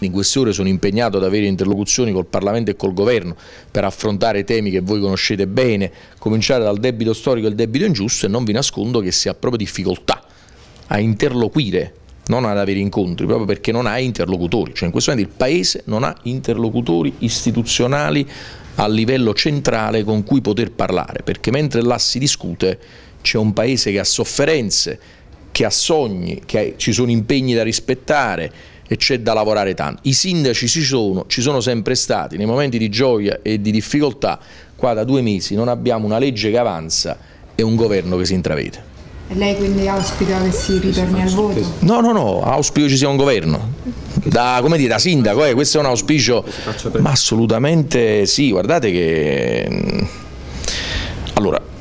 In queste ore sono impegnato ad avere interlocuzioni col Parlamento e col Governo per affrontare temi che voi conoscete bene, cominciare dal debito storico e il debito ingiusto e non vi nascondo che si ha proprio difficoltà a interloquire non ad avere incontri, proprio perché non ha interlocutori, cioè in questo momento il Paese non ha interlocutori istituzionali a livello centrale con cui poter parlare, perché mentre là si discute c'è un Paese che ha sofferenze, che ha sogni, che ci sono impegni da rispettare, e c'è da lavorare tanto. I sindaci ci sono, ci sono sempre stati, nei momenti di gioia e di difficoltà, qua da due mesi non abbiamo una legge che avanza e un governo che si intravede. Lei quindi auspica che si ritorni al voto? No, no, no, auspico ci sia un governo. Da, come dire, da sindaco, eh, questo è un auspicio, ma assolutamente sì, guardate che mm,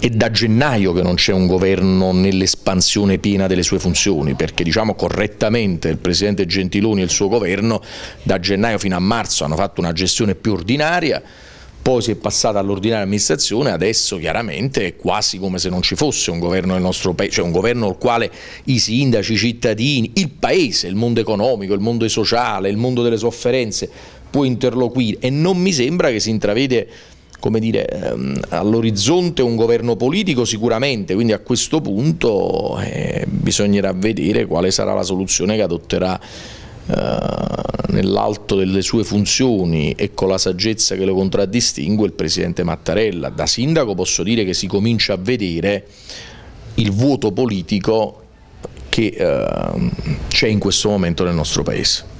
è da gennaio che non c'è un governo nell'espansione piena delle sue funzioni, perché diciamo correttamente il Presidente Gentiloni e il suo governo da gennaio fino a marzo hanno fatto una gestione più ordinaria, poi si è passata all'ordinaria amministrazione, adesso chiaramente è quasi come se non ci fosse un governo del nostro paese, cioè un governo al quale i sindaci, i cittadini, il paese, il mondo economico, il mondo sociale, il mondo delle sofferenze può interloquire e non mi sembra che si intravede come dire, ehm, all'orizzonte un governo politico sicuramente, quindi a questo punto eh, bisognerà vedere quale sarà la soluzione che adotterà eh, nell'alto delle sue funzioni e con la saggezza che lo contraddistingue il Presidente Mattarella. Da sindaco posso dire che si comincia a vedere il vuoto politico che eh, c'è in questo momento nel nostro Paese.